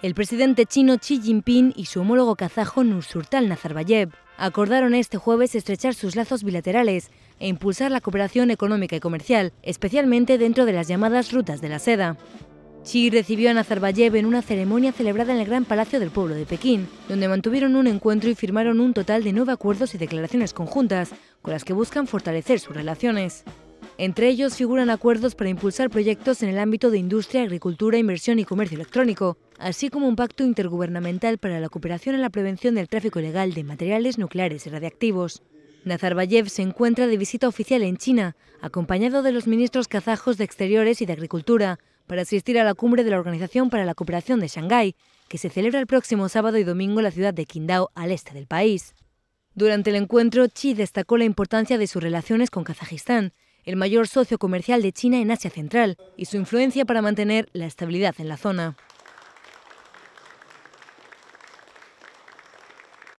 El presidente chino Xi Jinping y su homólogo kazajo Nursultan Nazarbayev acordaron este jueves estrechar sus lazos bilaterales e impulsar la cooperación económica y comercial, especialmente dentro de las llamadas rutas de la seda. Xi recibió a Nazarbayev en una ceremonia celebrada en el Gran Palacio del Pueblo de Pekín, donde mantuvieron un encuentro y firmaron un total de nueve acuerdos y declaraciones conjuntas, con las que buscan fortalecer sus relaciones. Entre ellos figuran acuerdos para impulsar proyectos en el ámbito de industria, agricultura, inversión y comercio electrónico, así como un pacto intergubernamental para la cooperación en la prevención del tráfico ilegal de materiales nucleares y radiactivos. Nazarbayev se encuentra de visita oficial en China, acompañado de los ministros kazajos de Exteriores y de Agricultura, para asistir a la cumbre de la Organización para la Cooperación de Shanghái, que se celebra el próximo sábado y domingo en la ciudad de Qingdao, al este del país. Durante el encuentro, Xi destacó la importancia de sus relaciones con Kazajistán el mayor socio comercial de China en Asia Central, y su influencia para mantener la estabilidad en la zona.